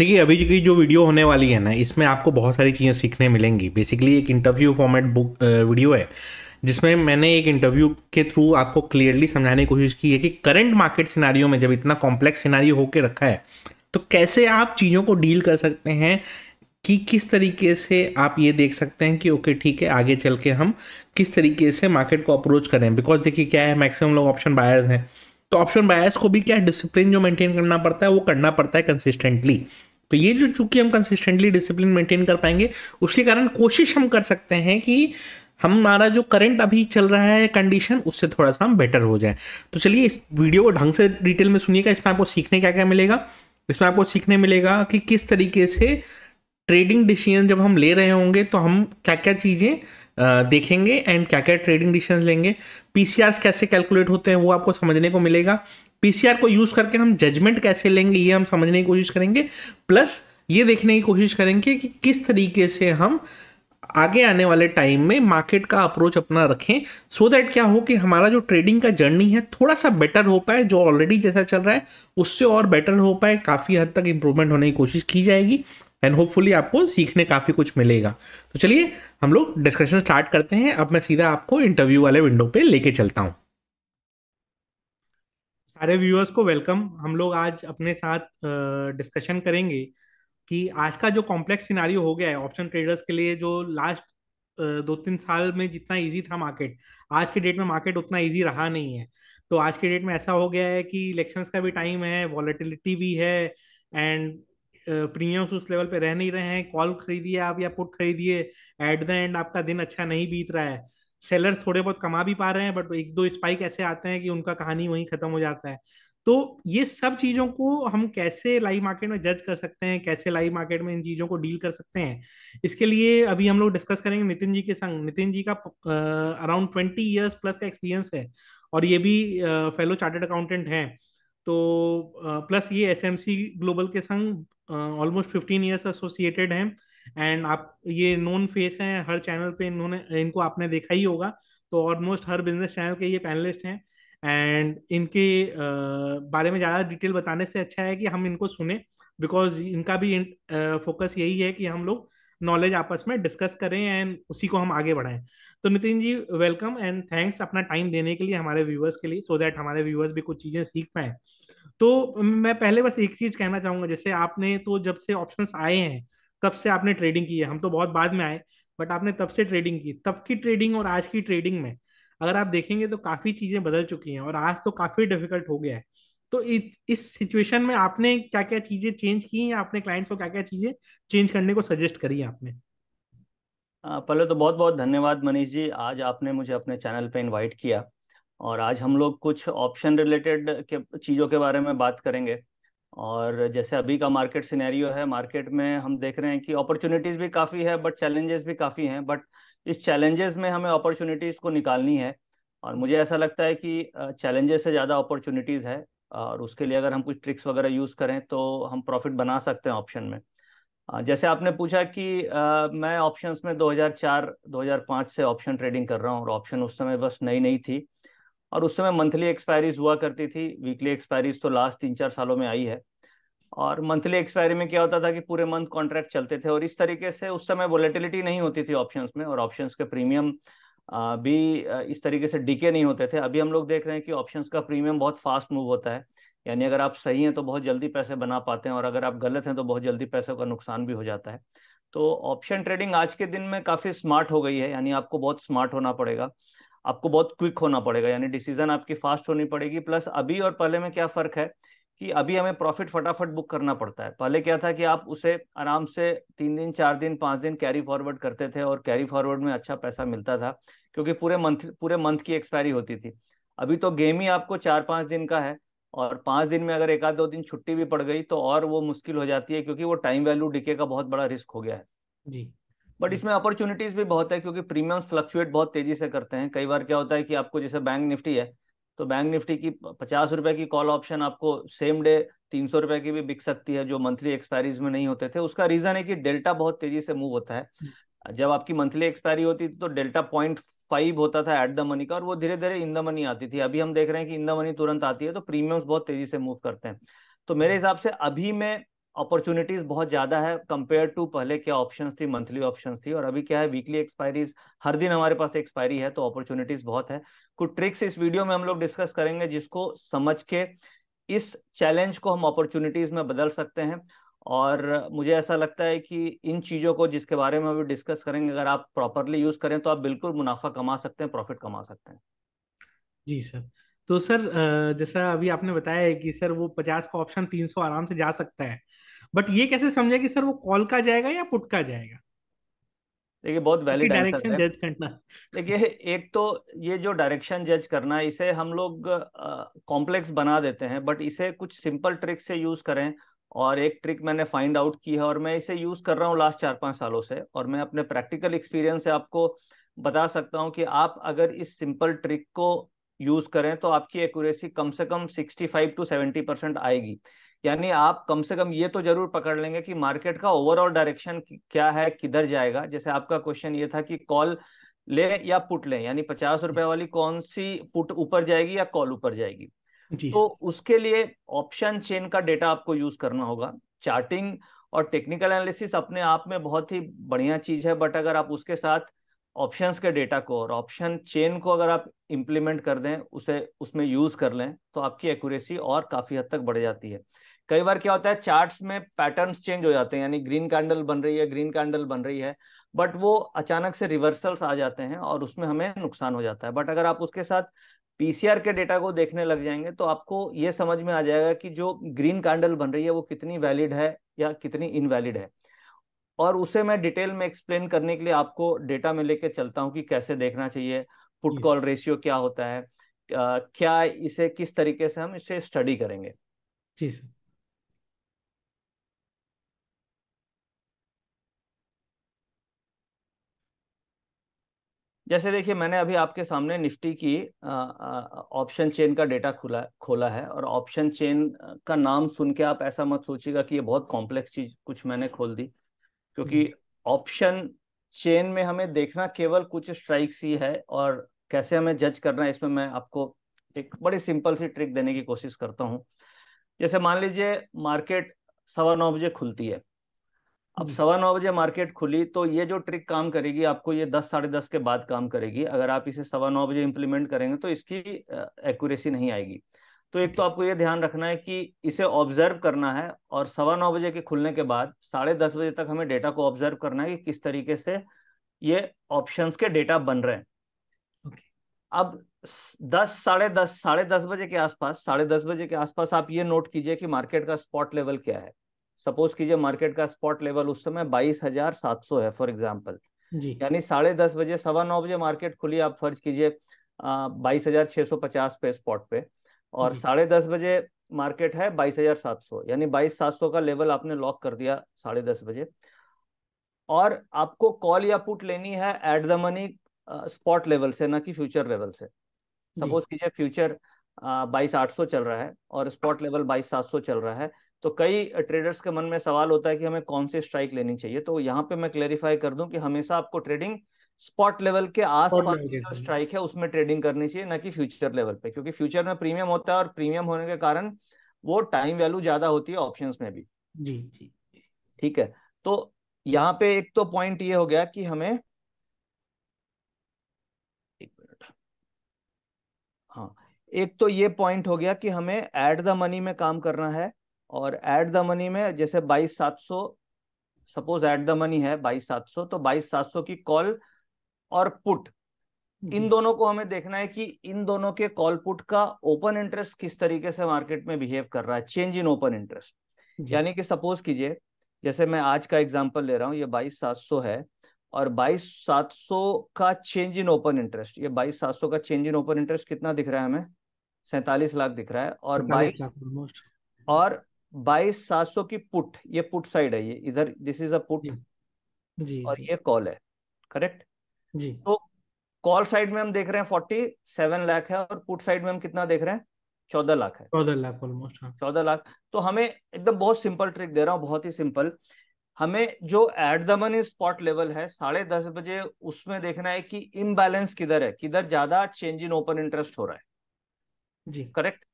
देखिए अभी की जो वीडियो होने वाली है ना इसमें आपको बहुत सारी चीज़ें सीखने मिलेंगी बेसिकली एक इंटरव्यू फॉर्मेट बुक वीडियो है जिसमें मैंने एक इंटरव्यू के थ्रू आपको क्लियरली समझाने की कोशिश की है कि करंट मार्केट सिनारियों में जब इतना कॉम्प्लेक्स सिनारियो होकर रखा है तो कैसे आप चीज़ों को डील कर सकते हैं कि किस तरीके से आप ये देख सकते हैं कि ओके ठीक है आगे चल के हम किस तरीके से मार्केट को अप्रोच करें बिकॉज देखिए क्या है मैक्सिमम लोग ऑप्शन बायर्स हैं तो ऑप्शन बायर्स को भी क्या डिसिप्लिन जो मेंटेन करना पड़ता है वो करना पड़ता है कंसिस्टेंटली तो ये जो चूंकि हम कंसिस्टेंटली डिसिप्लिन मेंटेन कर पाएंगे उसके कारण कोशिश हम कर सकते हैं कि हमारा जो करंट अभी चल रहा है कंडीशन उससे थोड़ा सा हम बेटर हो जाए तो चलिए इस वीडियो को ढंग से डिटेल में सुनिएगा इसमें आपको सीखने क्या क्या मिलेगा इसमें आपको सीखने मिलेगा कि किस तरीके से ट्रेडिंग डिसीजन जब हम ले रहे होंगे तो हम क्या क्या चीज़ें देखेंगे एंड क्या क्या ट्रेडिंग डिसीजन लेंगे पीसीआर कैसे कैलकुलेट होते हैं वो आपको समझने को मिलेगा पीसीआर को यूज करके हम जजमेंट कैसे लेंगे ये हम समझने की कोशिश करेंगे प्लस ये देखने की कोशिश करेंगे कि किस तरीके से हम आगे आने वाले टाइम में मार्केट का अप्रोच अपना रखें सो so दैट क्या हो कि हमारा जो ट्रेडिंग का जर्नी है थोड़ा सा बेटर हो पाए जो ऑलरेडी जैसा चल रहा है उससे और बेटर हो पाए काफ़ी हद तक इम्प्रूवमेंट होने की कोशिश की जाएगी एंड होपफुली आपको सीखने काफ़ी कुछ मिलेगा तो चलिए हम लोग डिस्कशन स्टार्ट करते हैं अब मैं सीधा आपको इंटरव्यू वाले विंडो पर लेके चलता हूँ सारे व्यूअर्स को वेलकम हम लोग आज अपने साथ डिस्कशन uh, करेंगे कि आज का जो कॉम्प्लेक्स सिनारियो हो गया है ऑप्शन ट्रेडर्स के लिए जो लास्ट uh, दो तीन साल में जितना इजी था मार्केट आज के डेट में मार्केट उतना इजी रहा नहीं है तो आज के डेट में ऐसा हो गया है कि इलेक्शंस का भी टाइम है वॉलेटिलिटी भी है एंड प्रीमियम्स उस लेवल पे रह नहीं रहे हैं कॉल खरीदिए आप या पुट खरीदिए एट द एंड आपका दिन अच्छा नहीं बीत रहा है सेलर थोड़े बहुत कमा भी पा रहे हैं बट एक दो स्पाइक ऐसे आते हैं कि उनका कहानी वहीं खत्म हो जाता है तो ये सब चीजों को हम कैसे लाइव मार्केट में जज कर सकते हैं कैसे लाइव मार्केट में इन चीजों को डील कर सकते हैं इसके लिए अभी हम लोग डिस्कस करेंगे नितिन जी के संग नितिन जी का अराउंड ट्वेंटी ईयर्स प्लस का एक्सपीरियंस है और ये भी फेलो चार्टेड अकाउंटेंट हैं तो प्लस ये एस ग्लोबल के संग ऑलमोस्ट फिफ्टीन ईयर्स एसोसिएटेड हैं एंड आप ये नोन फेस हैं हर चैनल पे इन्होंने इनको आपने देखा ही होगा तो ऑलमोस्ट हर बिजनेस चैनल के ये पैनलिस्ट हैं एंड इनके बारे में ज़्यादा डिटेल बताने से अच्छा है कि हम इनको सुने बिकॉज इनका भी फोकस यही है कि हम लोग नॉलेज आपस में डिस्कस करें एंड उसी को हम आगे बढ़ाएं तो Nitin ji welcome and thanks अपना टाइम देने के लिए हमारे व्यूवर्स के लिए सो so दैट हमारे व्यूवर्स भी कुछ चीज़ें सीख पाएँ तो मैं पहले बस एक चीज़ कहना चाहूँगा जैसे आपने तो जब से ऑप्शन आए हैं तब से आपने ट्रेडिंग की है हम तो बहुत बाद में आए बट आपने तब से ट्रेडिंग की तब की ट्रेडिंग और आज की ट्रेडिंग में अगर आप देखेंगे तो काफी चीजें बदल चुकी हैं और आज तो काफी डिफिकल्ट हो गया है तो इस सिचुएशन में आपने क्या क्या चीजें चेंज की या अपने क्लाइंट्स को क्या क्या चीजें चेंज करने को सजेस्ट करी है आपने हाँ, पहले तो बहुत बहुत धन्यवाद मनीष जी आज आपने मुझे अपने चैनल पे इनवाइट किया और आज हम लोग कुछ ऑप्शन रिलेटेड के चीज़ों के बारे में बात करेंगे और जैसे अभी का मार्केट सिनेरियो है मार्केट में हम देख रहे हैं कि अपॉर्चुनिटीज भी काफ़ी है बट चैलेंजेस भी काफ़ी हैं बट इस चैलेंजेस में हमें अपॉर्चुनिटीज़ को निकालनी है और मुझे ऐसा लगता है कि चैलेंजेस से ज़्यादा अपॉर्चुनिटीज़ है और उसके लिए अगर हम कुछ ट्रिक्स वगैरह यूज़ करें तो हम प्रॉफिट बना सकते हैं ऑप्शन में जैसे आपने पूछा कि मैं ऑप्शंस में 2004 2005 से ऑप्शन ट्रेडिंग कर रहा हूँ और ऑप्शन उस समय बस नई नई थी और उस समय मंथली एक्सपायरीज हुआ करती थी वीकली एक्सपायरीज तो लास्ट तीन चार सालों में आई है और मंथली एक्सपायरी में क्या होता था कि पूरे मंथ कॉन्ट्रैक्ट चलते थे और इस तरीके से उस समय वोलेटिलिटी नहीं होती थी ऑप्शन में और ऑप्शंस के प्रीमियम भी इस तरीके से डिके नहीं होते थे अभी हम लोग देख रहे हैं कि ऑप्शन का प्रीमियम बहुत फास्ट मूव होता है यानी अगर आप सही हैं तो बहुत जल्दी पैसे बना पाते हैं और अगर आप गलत हैं तो बहुत जल्दी पैसों का नुकसान भी हो जाता है तो ऑप्शन ट्रेडिंग आज के दिन में काफ़ी स्मार्ट हो गई है यानी आपको बहुत स्मार्ट होना पड़ेगा आपको बहुत क्विक होना पड़ेगा यानी डिसीजन आपकी फास्ट होनी पड़ेगी प्लस अभी और पहले में क्या फर्क है कि अभी हमें प्रॉफिट फटाफट बुक करना पड़ता है पहले क्या था कि आप उसे आराम से तीन दिन चार दिन पांच दिन कैरी फॉरवर्ड करते थे और कैरी फॉरवर्ड में अच्छा पैसा मिलता था क्योंकि पूरे मंथ पूरे मंथ की एक्सपायरी होती थी अभी तो गेम ही आपको चार पांच दिन का है और पांच दिन में अगर एक आध दो दिन छुट्टी भी पड़ गई तो और वो मुश्किल हो जाती है क्योंकि वो टाइम वैल्यू डीके का बहुत बड़ा रिस्क हो गया है जी बट इसमें अपॉर्चुनिटीज भी बहुत है क्योंकि प्रीमियम्स फ्लक्चुएट बहुत तेजी से करते हैं कई बार क्या होता है कि आपको जैसे बैंक निफ्टी है तो बैंक निफ्टी की पचास रुपए की कॉल ऑप्शन आपको सेम डे तीन सौ रुपए की भी बिक सकती है जो मंथली एक्सपायरीज में नहीं होते थे उसका रीजन है कि डेल्टा बहुत तेजी से मूव होता है जब आपकी मंथली एक्सपायरी होती तो डेल्टा पॉइंट फाइव होता था एट द मनी का और वो धीरे धीरे इन द मनी आती थी अभी हम देख रहे हैं कि इन द मनी तुरंत आती है तो प्रीमियम्स बहुत तेजी से मूव करते हैं तो मेरे हिसाब से अभी मैं अपॉर्चुनिटीज बहुत ज्यादा है कंपेयर टू पहले क्या ऑप्शन थी मंथली ऑप्शन थी और अभी क्या है वीकली एक्सपायरीज हर दिन हमारे पास एक्सपायरी है तो अपॉर्चुनिटीज बहुत है कुछ ट्रिक्स इस वीडियो में हम लोग डिस्कस करेंगे जिसको समझ के इस चैलेंज को हम अपॉर्चुनिटीज में बदल सकते हैं और मुझे ऐसा लगता है कि इन चीज़ों को जिसके बारे में अभी डिस्कस करेंगे अगर आप प्रॉपरली यूज करें तो आप बिल्कुल मुनाफा कमा सकते हैं प्रॉफिट कमा सकते हैं जी सर तो सर जैसा अभी आपने बताया है कि सर वो पचास का ऑप्शन तीन सौ आराम से जा सकता है बट ये कैसे समझे कि सर वो कॉल का जाएगा या पुट का जाएगा देखिए बहुत वैलिड डायरेक्शन जज करना देखिए एक तो ये जो डायरेक्शन जज करना इसे हम लोग कॉम्प्लेक्स बना देते हैं बट इसे कुछ सिंपल ट्रिक से यूज करें और एक ट्रिक मैंने फाइंड आउट की है और मैं इसे यूज कर रहा हूँ लास्ट चार पांच सालों से और मैं अपने प्रैक्टिकल एक्सपीरियंस से आपको बता सकता हूँ कि आप अगर इस सिंपल ट्रिक को यूज करें तो आपकी एक्यूरेसी कम से कम sixty five to seventy percent आएगी यानी आप कम से कम ये तो जरूर पकड़ लेंगे कि मार्केट का ओवरऑल डायरेक्शन क्या है किधर जाएगा जैसे आपका क्वेश्चन ये था कि कॉल ले या पुट ले यानी पचास रुपए वाली कौन सी पुट ऊपर जाएगी या कॉल ऊपर जाएगी तो उसके लिए ऑप्शन चेन का डेटा आपको यूज करना होगा चार्टिंग और टेक्निकल एनालिसिस अपने आप में बहुत ही बढ़िया चीज है बट अगर आप उसके साथ ऑप्शंस के डेटा को और ऑप्शन चेन को अगर आप इंप्लीमेंट कर दें उसे उसमें यूज कर लें तो आपकी एक्यूरेसी और काफी हद तक बढ़ जाती है कई बार क्या होता है चार्ट्स में पैटर्न्स चेंज हो जाते हैं यानी ग्रीन कैंडल बन रही है ग्रीन कैंडल बन रही है बट वो अचानक से रिवर्सल्स आ जाते हैं और उसमें हमें नुकसान हो जाता है बट अगर आप उसके साथ पीसीआर के डेटा को देखने लग जाएंगे तो आपको ये समझ में आ जाएगा कि जो ग्रीन कैंडल बन रही है वो कितनी वैलिड है या कितनी इनवैलिड है और उसे मैं डिटेल में एक्सप्लेन करने के लिए आपको डेटा में लेके चलता हूँ कि कैसे देखना चाहिए पुट कॉल रेशियो क्या होता है क्या इसे किस तरीके से हम इसे स्टडी करेंगे जी सर जैसे देखिए मैंने अभी आपके सामने निफ्टी की ऑप्शन चेन का डेटा खुला खोला है और ऑप्शन चेन का नाम सुन के आप ऐसा मत सोचिएगा कि ये बहुत कॉम्प्लेक्स चीज कुछ मैंने खोल दी क्योंकि ऑप्शन चेन में हमें देखना केवल कुछ स्ट्राइक्स ही है और कैसे हमें जज करना है इसमें मैं आपको एक बड़ी सिंपल सी ट्रिक देने की कोशिश करता हूँ जैसे मान लीजिए मार्केट सवा नौ बजे खुलती है अब सवा नौ बजे मार्केट खुली तो ये जो ट्रिक काम करेगी आपको ये दस साढ़े दस के बाद काम करेगी अगर आप इसे सवा नौ बजे इम्प्लीमेंट करेंगे तो इसकी एक्यूरेसी नहीं आएगी तो एक तो आपको ये ध्यान रखना है कि इसे ऑब्जर्व करना है और सवा नौ बजे के खुलने के बाद साढ़े दस बजे तक हमें डेटा को ऑब्जर्व करना है कि किस तरीके से ये ऑप्शंस के डेटा बन रहे हैं okay. अब दस साढ़े दस साढ़े दस बजे के आसपास साढ़े दस बजे के आसपास आप ये नोट कीजिए कि मार्केट का स्पॉट लेवल क्या है सपोज कीजिए मार्केट का स्पॉट लेवल उस समय बाईस हजार सात सौ है फॉर एग्जाम्पल यानी साढ़े दस बजे सवा नौ बजे मार्केट खुली आप फर्ज कीजिए बाईस हजार छह सौ पचास पे स्पॉट पे और साढ़े दस बजे मार्केट है बाईस हजार सात सौ यानी बाईस सात सौ का लेवल आपने लॉक कर दिया साढ़े दस बजे और आपको कॉल या पुट लेनी है at the money spot level से ना कि फ्यूचर लेवल से सपोज कीजिए फ्यूचर बाईस आठ सौ चल रहा है और स्पॉट लेवल बाईस सात सौ चल रहा है तो कई ट्रेडर्स के मन में सवाल होता है कि हमें कौन सी स्ट्राइक लेनी चाहिए तो यहाँ पे मैं क्लेरिफाई कर दूं कि हमेशा आपको ट्रेडिंग स्पॉट लेवल के आसपास जो स्ट्राइक हाँ। है उसमें ट्रेडिंग करनी चाहिए ना कि फ्यूचर लेवल पे क्योंकि फ्यूचर में प्रीमियम होता है और प्रीमियम होने के कारण वो टाइम वैल्यू ज्यादा होती है ऑप्शंस में भी जी जी ठीक है तो यहाँ पे एक तो पॉइंट ये हो गया कि हमें एक मिनट हाँ एक तो ये पॉइंट हो गया कि हमें एट द मनी में काम करना है और एट द मनी में जैसे बाईस सात सौ सपोज एट द मनी है बाईस सात सौ तो बाईस सात सौ की कॉल और पुट इन दोनों को हमें देखना है कि इन दोनों के कॉल पुट का ओपन इंटरेस्ट किस तरीके से मार्केट में बिहेव कर रहा है चेंज इन ओपन इंटरेस्ट यानी कि सपोज कीजिए जैसे मैं आज का एग्जांपल ले रहा हूँ ये बाईस सात सौ है और बाईस सात सौ का चेंज इन ओपन इंटरेस्ट ये बाईस सात सौ का चेंज इन ओपन इंटरेस्ट कितना दिख रहा है हमें सैतालीस लाख दिख रहा है और बाईस और बाईस सात सौ की पुट ये पुट साइड है ये इधर दिस इज अ पुट जी और ये कॉल है करेक्ट जी तो कॉल साइड में हम देख रहे हैं फोर्टी सेवन लाख है और पुट साइड में हम कितना देख रहे हैं चौदह लाख है चौदह लाख ऑलमोस्ट हाँ। चौदह लाख तो हमें एकदम बहुत सिंपल ट्रिक दे रहा हूँ बहुत ही सिंपल हमें जो at the money spot level है साढ़े दस बजे उसमें देखना है कि इम्बैलेंस किधर है किधर ज्यादा चेंज इन ओपन इंटरेस्ट हो रहा है जी करेक्ट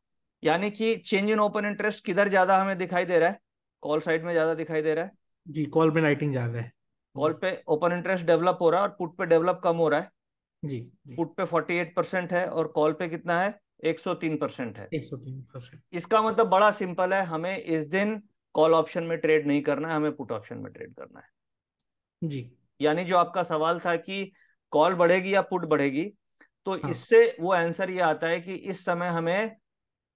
यानी कि चेंज इन ओपन इंटरेस्ट किधर ज्यादा हमें दिखाई दे रहा है कॉल साइड में ज्यादा दिखाई दे रहा है जी कॉल पे राइटिंग ज्यादा है कॉल पे ओपन इंटरेस्ट डेवलप हो रहा है और पुट पे डेवलप कम हो रहा है जी, जी पुट पे 48 परसेंट है और कॉल पे कितना है 103 परसेंट है 103 परसेंट इसका मतलब बड़ा सिंपल है हमें इस दिन कॉल ऑप्शन में ट्रेड नहीं करना है हमें पुट ऑप्शन में ट्रेड करना है जी यानी जो आपका सवाल था कि कॉल बढ़ेगी या पुट बढ़ेगी तो हाँ। इससे वो आंसर ये आता है कि इस समय हमें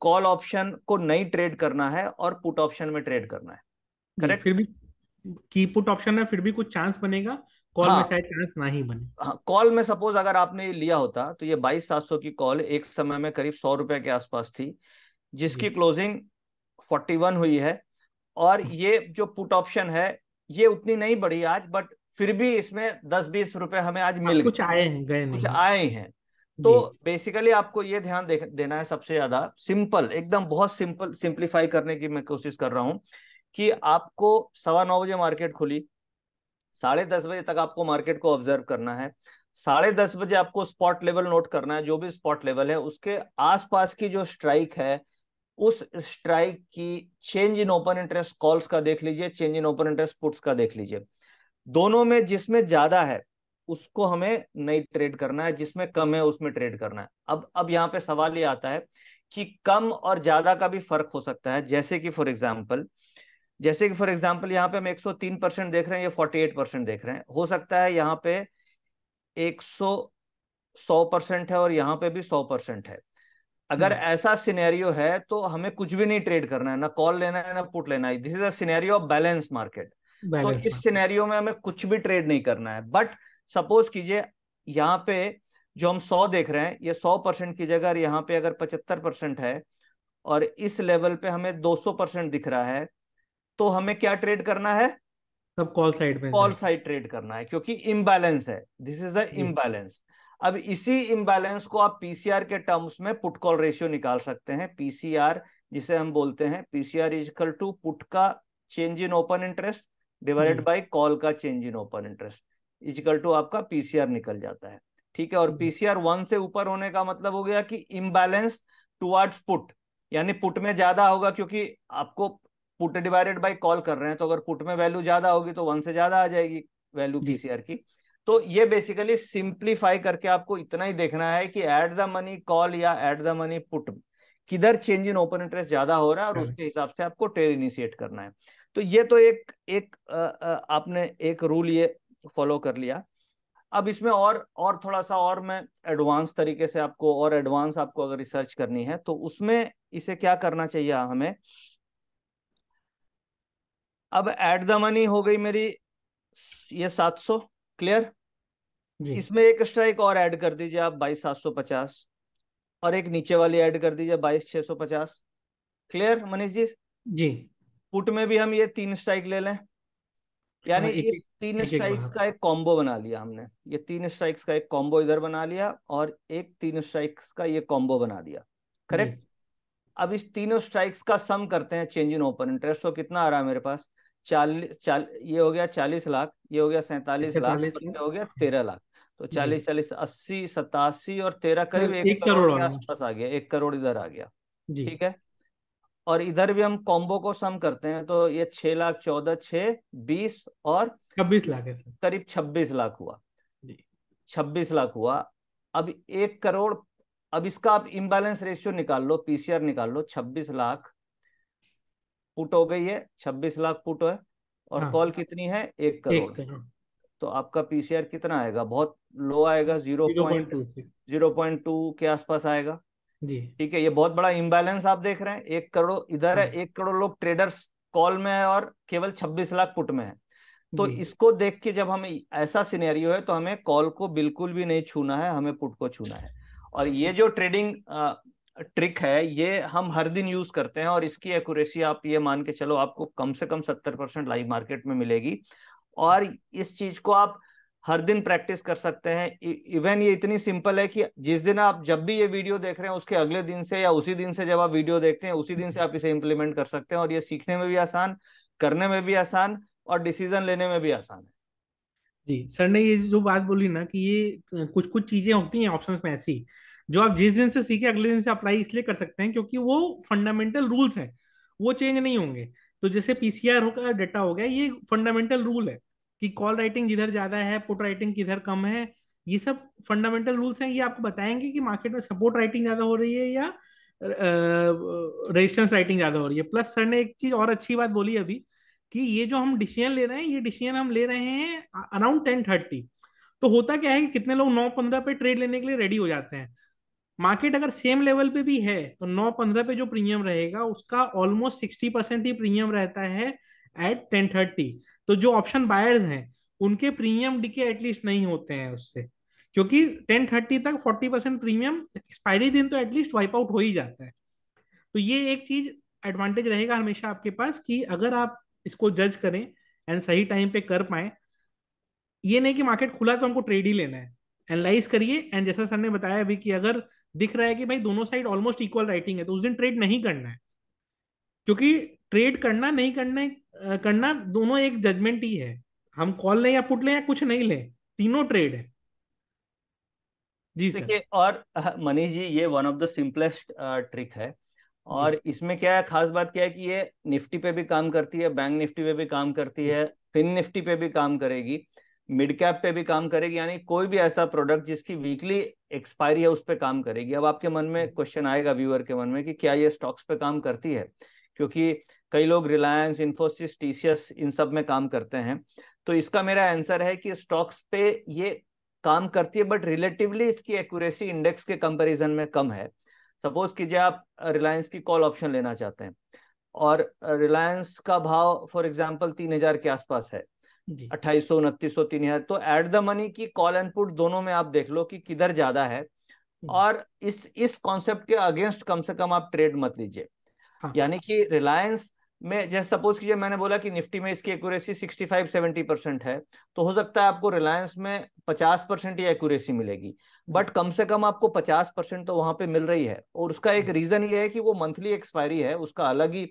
कॉल ऑप्शन को नहीं ट्रेड करना है और पुट ऑप्शन में ट्रेड करना है करेक्ट फिर भी की पुट ऑप्शन है फिर भी कुछ चांस बनेगा कॉल हाँ, में शायद चांस ना ही बने हाँ कॉल में सपोज अगर आपने लिया होता तो ये बाईस सात सौ की कॉल एक समय में करीब सौ रुपए के आसपास थी जिसकी क्लोजिंग फोर्टी वन हुई है और हाँ। ये जो पुट ऑप्शन है ये उतनी नहीं बढ़ी आज बट फिर भी इसमें दस बीस रुपए हमें आज हाँ, मिल कुछ आए हैं गए कुछ आए हैं तो बेसिकली आपको ये ध्यान दे, देना है सबसे ज्यादा सिंपल एकदम बहुत सिंपल सिंप्लीफाई करने की मैं कोशिश कर रहा हूँ कि आपको सवा नौ बजे मार्केट खुली साढ़े दस बजे तक आपको मार्केट को ऑब्जर्व करना है साढ़े दस बजे आपको स्पॉट लेवल नोट करना है जो भी स्पॉट लेवल है उसके आसपास की जो स्ट्राइक है उस स्ट्राइक की change in open interest calls का देख लीजिए change in open interest puts का देख लीजिए दोनों में जिसमें ज्यादा है उसको हमें नहीं ट्रेड करना है जिसमें कम है उसमें ट्रेड करना है अब अब यहाँ पे सवाल ये आता है कि कम और ज्यादा का भी फर्क हो सकता है जैसे कि फॉर एग्जाम्पल जैसे कि फॉर एग्जाम्पल यहाँ पे हम 103 परसेंट देख रहे हैं या 48 परसेंट देख रहे हैं हो सकता है यहाँ पे 100 सौ परसेंट है और यहाँ पे भी 100 परसेंट है अगर हम्म। ऐसा सिनेरियो है तो हमें कुछ भी नहीं ट्रेड करना है ना कॉल लेना है ना पुट लेना है this is a scenario of balance market तो इस सिनेरियो में हमें कुछ भी ट्रेड नहीं करना है बट सपोज कीजिए यहाँ पे जो हम सौ देख रहे हैं ये सौ परसेंट की जगह यहाँ पे अगर पचहत्तर परसेंट है और इस लेवल पे हमें दो सौ परसेंट दिख रहा है तो हमें क्या ट्रेड करना है सब कॉल साइड में कॉल साइड ट्रेड करना है क्योंकि इम्बैलेंस है दिस इज द इम्बैलेंस अब इसी इम्बैलेंस को आप पीसीआर के टर्म्स में पुट कॉल रेशियो निकाल सकते हैं पीसीआर जिसे हम बोलते हैं पीसीआर इजकल टू पुट का change in open interest divided by call का change in open interest is equal to आपका पीसीआर निकल जाता है ठीक है और पीसीआर वन से ऊपर होने का मतलब हो गया कि इम्बैलेंस टुवर्ड्स पुट यानी पुट में ज्यादा होगा क्योंकि आपको पुट डिवाइडेड बाय कॉल कर रहे हैं तो अगर पुट में वैल्यू ज्यादा होगी तो वन से ज्यादा आ जाएगी वैल्यू पीसीआर की तो ये बेसिकली सिंप्लीफाई करके आपको इतना ही देखना है कि एट द मनी कॉल या एट द मनी पुट किधर चेंज इन ओपन इंटरेस्ट ज्यादा हो रहा है और हाँ। उसके हिसाब से आपको टेर इनिशिएट करना है तो ये तो एक एक आ, आ, आपने एक रूल ये फॉलो कर लिया अब इसमें और और थोड़ा सा और मैं एडवांस तरीके से आपको और एडवांस आपको अगर रिसर्च करनी है तो उसमें इसे क्या करना चाहिए हमें अब एट द मनी हो गई मेरी ये सात सौ क्लियर इसमें एक स्ट्राइक और ऐड कर दीजिए आप बाईस सात सौ पचास और एक नीचे वाली ऐड कर दीजिए बाईस छह सौ पचास क्लियर मनीष जी जी पुट में भी हम ये तीन स्ट्राइक ले लें यानी हाँ, इस तीन स्ट्राइक्स का एक कॉम्बो बना लिया हमने ये तीन स्ट्राइक्स का एक कॉम्बो इधर बना लिया और एक तीन स्ट्राइक्स का ये कॉम्बो बना दिया करेक्ट अब इस तीनों स्ट्राइक्स का सम करते हैं चेंज इन ओपन इंटरेस्ट तो कितना आ रहा है मेरे पास चालीस चाल ये हो गया चालीस लाख ये हो गया सैतालीस लाख ये हो गया तेरह लाख तो चालीस चालीस अस्सी सतासी और तेरह करीब एक करोड़ के आसपास आ गया एक करोड़ इधर आ गया ठीक है और इधर भी हम कॉम्बो को सम करते हैं तो ये छह लाख चौदह छह बीस और छब्बीस लाख है करीब छब्बीस लाख हुआ छब्बीस लाख हुआ अब एक करोड़ अब इसका आप इम्बैलेंस रेशियो निकाल लो पीसीआर निकाल लो छब्बीस लाख पुट हो गई है छब्बीस लाख पुट है और हाँ, कॉल कितनी है एक करोड़, एक करोड़। तो आपका पीसीआर कितना आएगा बहुत लो आएगा zero point zero point two के आसपास आएगा जी ठीक है ये बहुत बड़ा इम्बैलेंस आप देख रहे हैं एक करोड़ इधर है हाँ। एक करोड़ लोग ट्रेडर्स कॉल में है और केवल 26 लाख पुट में है तो इसको देख के जब हमें ऐसा सिनेरियो है तो हमें कॉल को बिल्कुल भी नहीं छूना है हमें पुट को छूना है और ये जो ट्रेडिंग ट्रिक है ये हम हर दिन यूज करते हैं और इसकी एक्यूरेसी आप ये मान के चलो आपको कम से कम सत्तर परसेंट लाइव मार्केट में मिलेगी और इस चीज को आप हर दिन प्रैक्टिस कर सकते हैं इवन ये इतनी सिंपल है कि जिस दिन आप जब भी ये वीडियो देख रहे हैं उसके अगले दिन से या उसी दिन से जब आप वीडियो देखते हैं उसी दिन से आप इसे इम्प्लीमेंट कर सकते हैं और ये सीखने में भी आसान करने में भी आसान और डिसीजन लेने में भी आसान है जी सर ने ये जो बात बोली ना कि ये कुछ कुछ चीजें होती हैं ऑप्शंस में ऐसी जो आप जिस दिन से सीखे अगले दिन से अप्लाई इसलिए कर सकते हैं क्योंकि वो फंडामेंटल रूल्स हैं वो चेंज नहीं होंगे तो जैसे पीसीआर होगा डेटा हो गया ये फंडामेंटल रूल है कि कॉल राइटिंग जिधर ज्यादा है पुट राइटिंग किधर कम है ये सब फंडामेंटल रूल्स हैं ये आपको बताएंगे कि मार्केट में सपोर्ट राइटिंग ज्यादा हो रही है या रेजिस्टेंस राइटिंग ज्यादा हो रही है प्लस सर ने एक चीज और अच्छी बात बोली अभी कि ये जो हम डिसीजन ले रहे हैं ये डिसीजन हम ले रहे हैं अराउंड टेन थर्टी तो होता क्या है कि कितने लोग नौ पंद्रह पे ट्रेड लेने के लिए रेडी हो जाते हैं मार्केट अगर सेम लेवल पे भी है तो नौ पंद्रह पे जो प्रीमियम रहेगा उसका ऑलमोस्ट सिक्सटी परसेंट ही प्रीमियम रहता है एट टेन थर्टी तो जो ऑप्शन बायर्स हैं उनके प्रीमियम डीके एटलीस्ट नहीं होते हैं उससे क्योंकि टेन थर्टी तक फोर्टी परसेंट प्रीमियम एक्सपायरी दिन तो एटलीस्ट वाइप आउट हो ही जाता है तो ये एक चीज एडवांटेज रहेगा हमेशा आपके पास कि अगर आप इसको जज करें एंड सही टाइम पे कर पाए ये नहीं कि मार्केट खुला तो हमको ट्रेड ही लेना है एनालाइज करिए एंड जैसा सर ने बताया अभी कि अगर दिख रहा है कि भाई दोनों साइड ऑलमोस्ट इक्वल राइटिंग है तो उस दिन ट्रेड नहीं करना है क्योंकि ट्रेड करना नहीं करना करना दोनों एक जजमेंट ही है हम कॉल लें या पुट लें या कुछ नहीं लें तीनों ट्रेड है जी सर और मनीष जी ये one of the simplest trick है और इसमें क्या है खास बात क्या है कि ये निफ्टी पे भी काम करती है बैंक निफ्टी पे भी काम करती है फिन निफ्टी पे भी काम करेगी मिड कैप पे भी काम करेगी यानी कोई भी ऐसा प्रोडक्ट जिसकी वीकली एक्सपायरी है उस पर काम करेगी अब आपके मन में क्वेश्चन आएगा व्यूअर के मन में कि क्या ये स्टॉक्स पे काम करती है क्योंकि कई लोग रिलायंस इन्फोसिस टीसीएस इन सब में काम करते हैं तो इसका मेरा आंसर है कि स्टॉक्स पे ये काम करती है बट रिलेटिवली इसकी एक्यूरेसी इंडेक्स के कंपैरिजन में कम है सपोज कीजिए आप रिलायंस uh, की कॉल ऑप्शन लेना चाहते हैं और रिलायंस uh, का भाव फॉर एग्जाम्पल तीन हजार के आसपास है अट्ठाईस सौ उनतीस सौ तीन हजार तो एट द मनी की कॉल एंड पुट दोनों में आप देख लो कि किधर ज्यादा है और इस इस कॉन्सेप्ट के अगेंस्ट कम से कम आप ट्रेड मत लीजिए हाँ। यानी कि रिलायंस मैं जैसे सपोज कीजिए मैंने बोला कि निफ्टी में इसकी एक्यूरेसी 65 70 परसेंट है तो हो सकता है आपको रिलायंस में 50 परसेंट ही एक्यूरेसी मिलेगी बट कम से कम आपको 50 परसेंट तो वहां पे मिल रही है और उसका एक रीजन हम्म। ये है कि वो मंथली एक्सपायरी है उसका अलग ही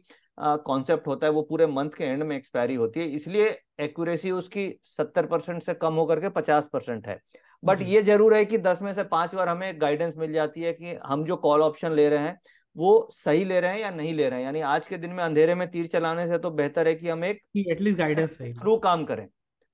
कॉन्सेप्ट होता है वो पूरे मंथ के एंड में एक्सपायरी होती है इसलिए एक्यूरेसी उसकी सत्तर परसेंट से कम होकर के पचास परसेंट है बट ये जरूर है कि दस में से पांच बार हमें गाइडेंस मिल जाती है कि हम जो कॉल ऑप्शन ले रहे हैं वो सही ले रहे हैं या नहीं ले रहे हैं यानी आज के दिन में अंधेरे में तीर चलाने से तो बेहतर है कि हम एक एटलीस्ट गाइडेंस थ्रू काम करें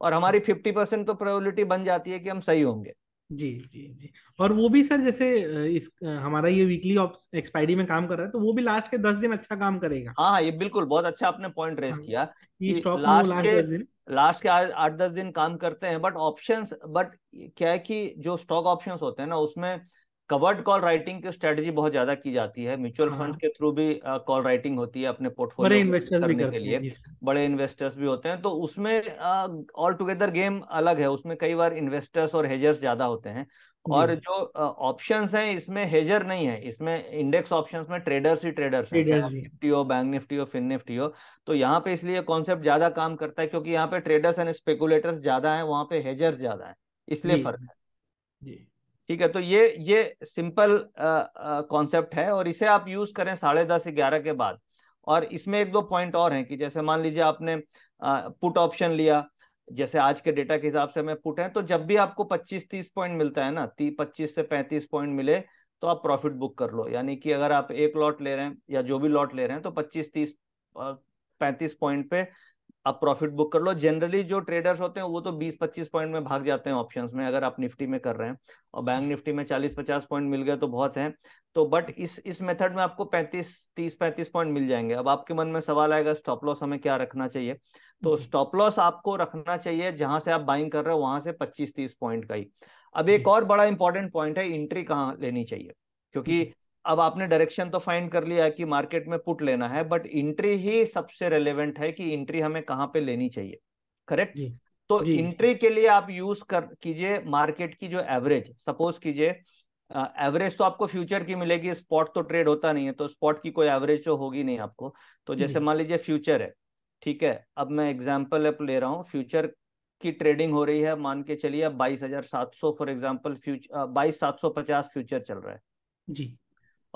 और हमारी फिफ्टी परसेंट तो प्रायोरिटी बन जाती है कि हम सही होंगे जी जी जी और वो भी सर जैसे इस हमारा ये वीकली एक्सपायरी में काम कर रहा है तो वो भी लास्ट के दस दिन अच्छा काम करेगा हाँ हाँ ये बिल्कुल बहुत अच्छा आपने पॉइंट रेस हाँ, किया कि लास्ट के लास्ट के आठ दस दिन काम करते हैं बट ऑप्शंस बट क्या है कि जो स्टॉक ऑप्शंस होते हैं ना उसमें कवर्ड कॉल राइटिंग की स्ट्रेटजी बहुत ज्यादा की जाती है म्यूचुअल हाँ, फंड हाँ। के थ्रू भी कॉल uh, राइटिंग होती है अपने पोर्टफोलियो करने के लिए बड़े इन्वेस्टर्स भी होते हैं तो उसमें ऑल टुगेदर गेम अलग है उसमें कई बार इन्वेस्टर्स और हेजर्स ज्यादा होते हैं और जो ऑप्शंस uh, हैं इसमें हेजर नहीं है इसमें इंडेक्स ऑप्शंस में ट्रेडर्स ही ट्रेडर्स निफ्टी हो बैंक निफ्टी हो फिन निफ्टी हो तो यहाँ पे इसलिए कॉन्सेप्ट ज्यादा काम करता है क्योंकि यहाँ पे ट्रेडर्स एंड स्पेकुलेटर्स ज्यादा है वहाँ पे हेजर्स ज्यादा है इसलिए फर्क है जी ठीक है तो ये ये सिंपल कॉन्सेप्ट है और इसे आप यूज करें साढ़े दस ग्यारह के बाद और इसमें एक दो पॉइंट और हैं कि जैसे मान लीजिए आपने पुट ऑप्शन लिया जैसे आज के डेटा के हिसाब से हमें पुट है तो जब भी आपको 25-30 पॉइंट मिलता है ना पच्चीस से 35 पॉइंट मिले तो आप प्रॉफिट बुक कर लो यानी कि अगर आप एक लॉट ले रहे हैं या जो भी लॉट ले रहे हैं तो 25-30 पैंतीस पॉइंट पे आप प्रॉफिट बुक कर लो जनरली जो ट्रेडर्स होते हैं वो तो 20-25 पॉइंट में भाग जाते हैं ऑप्शंस में अगर आप निफ्टी में कर रहे हैं और बैंक निफ्टी में 40-50 पॉइंट मिल गए तो बहुत है तो बट इस इस मेथड में आपको 35 30 35 पॉइंट मिल जाएंगे अब आपके मन में सवाल आएगा स्टॉप लॉस हमें क्या रखना चाहिए तो स्टॉप लॉस आपको रखना चाहिए जहां से आप बाइंग कर रहे हो वहां से पच्चीस तीस पॉइंट का ही अब एक और बड़ा इंपॉर्टेंट पॉइंट है एंट्री कहाँ लेनी चाहिए क्योंकि अब आपने डायरेक्शन तो फाइंड कर लिया कि मार्केट में पुट लेना है बट इंट्री ही सबसे रेलेवेंट है कि इंट्री हमें कहाँ पे लेनी चाहिए करेक्ट तो इंट्री के लिए आप यूज कर कीजिए मार्केट की जो एवरेज सपोज कीजिए एवरेज तो आपको फ्यूचर की मिलेगी स्पॉट तो ट्रेड होता नहीं है तो स्पॉट की कोई एवरेज तो होगी नहीं आपको तो जैसे मान लीजिए फ्यूचर है ठीक है अब मैं एग्जाम्पल ले रहा हूँ फ्यूचर की ट्रेडिंग हो रही है मान के चलिए बाईस हजार सात सौ फॉर एग्जाम्पल फ्यूचर बाईस सात सौ पचास फ्यूचर चल रहा है जी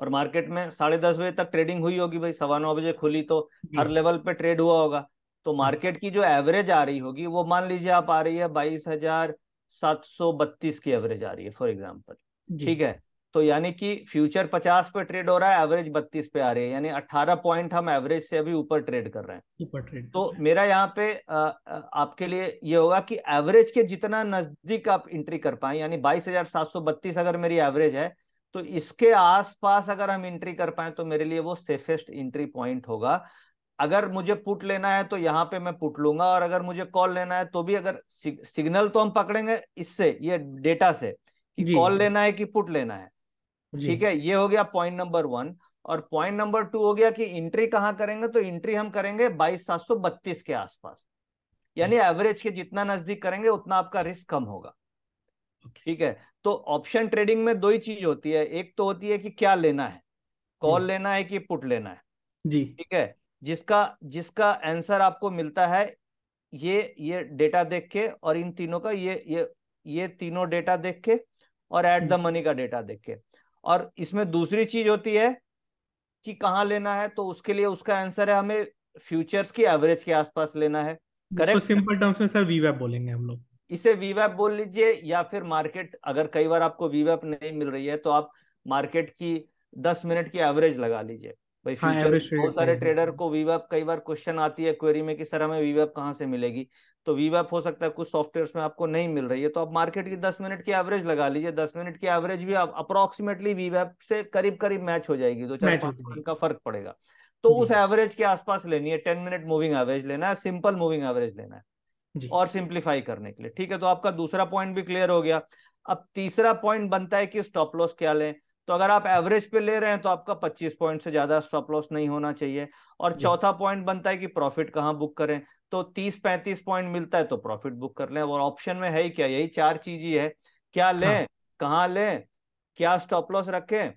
और मार्केट में साढ़े दस बजे तक ट्रेडिंग हुई होगी भाई सवा नौ बजे खुली तो हर लेवल पे ट्रेड हुआ होगा तो मार्केट की जो एवरेज आ रही होगी वो मान लीजिए आप आ रही है बाईस हजार सात सौ बत्तीस की एवरेज आ रही है फॉर एग्जाम्पल ठीक है तो यानी कि फ्यूचर पचास पे ट्रेड हो रहा है एवरेज बत्तीस पे आ रही है यानी अट्ठारह पॉइंट हम एवरेज से अभी ऊपर ट्रेड कर रहे हैं ऊपर ट्रेड तो मेरा यहाँ पे आ, आपके लिए ये होगा कि एवरेज के जितना नजदीक आप एंट्री कर पाए यानी बाईस हजार सात सौ बत्तीस अगर मेरी एवरेज है तो इसके आसपास अगर हम एंट्री कर पाए तो मेरे लिए वो सेफेस्ट एंट्री पॉइंट होगा अगर मुझे पुट लेना है तो यहाँ पे मैं पुट लूंगा और अगर मुझे कॉल लेना है तो भी अगर सिग्नल तो हम पकड़ेंगे इससे ये डेटा से कि कॉल हाँ। लेना है कि पुट लेना है ठीक है ये हो गया पॉइंट नंबर वन और पॉइंट नंबर टू हो गया कि एंट्री कहाँ करेंगे तो एंट्री हम करेंगे बाईस सात सौ बत्तीस के आसपास यानी एवरेज के जितना नजदीक करेंगे उतना आपका रिस्क कम होगा ठीक है तो ऑप्शन ट्रेडिंग में दो ही चीज होती है एक तो होती है कि क्या लेना है कॉल लेना है कि पुट लेना है जी ठीक है जिसका जिसका आंसर आपको मिलता है ये ये डेटा देख के और इन तीनों का ये ये ये तीनों डेटा देख के और एट द मनी का डेटा देख के और इसमें दूसरी चीज होती है कि कहाँ लेना है तो उसके लिए उसका आंसर है हमें फ्यूचर्स की एवरेज के आसपास लेना है करेक्ट सिंपल टर्म्स में सर वीवैप बोलेंगे हम लोग इसे वीवैप बोल लीजिए या फिर मार्केट अगर कई बार आपको वीवैप नहीं मिल रही है तो आप मार्केट की दस मिनट की एवरेज लगा लीजिए भाई फ्यूचर हाँ, बहुत हाँ, सारे ट्रेडर को वीवैप कई बार क्वेश्चन आती है क्वेरी में कि सर हमें वीवैप कहाँ से मिलेगी तो वीवैप हो सकता है कुछ सॉफ्टवेयर में आपको नहीं मिल रही है तो आप मार्केट की दस मिनट की एवरेज लगा लीजिए दस मिनट की एवरेज भी आप अप्रोक्सीमेटली वीवैप से करीब करीब मैच हो जाएगी दो चार पांच का फर्क पड़ेगा तो उस एवरेज के आसपास लेनी है टेन मिनट मूविंग एवरेज लेना है सिंपल मूविंग एवरेज लेना है और सिंप्लीफाई करने के लिए ठीक है तो आपका दूसरा पॉइंट भी क्लियर हो गया अब तीसरा पॉइंट बनता है कि स्टॉप लॉस क्या लें तो अगर आप एवरेज पे ले रहे हैं तो आपका 25 पॉइंट से ज्यादा स्टॉप लॉस नहीं होना चाहिए और चौथा पॉइंट बनता है कि प्रॉफिट कहाँ बुक करें तो 30-35 पॉइंट मिलता है तो प्रॉफिट बुक कर लें और ऑप्शन में है ही क्या यही चार चीज ही है क्या लें हाँ। कहाँ लें क्या स्टॉप लॉस रखें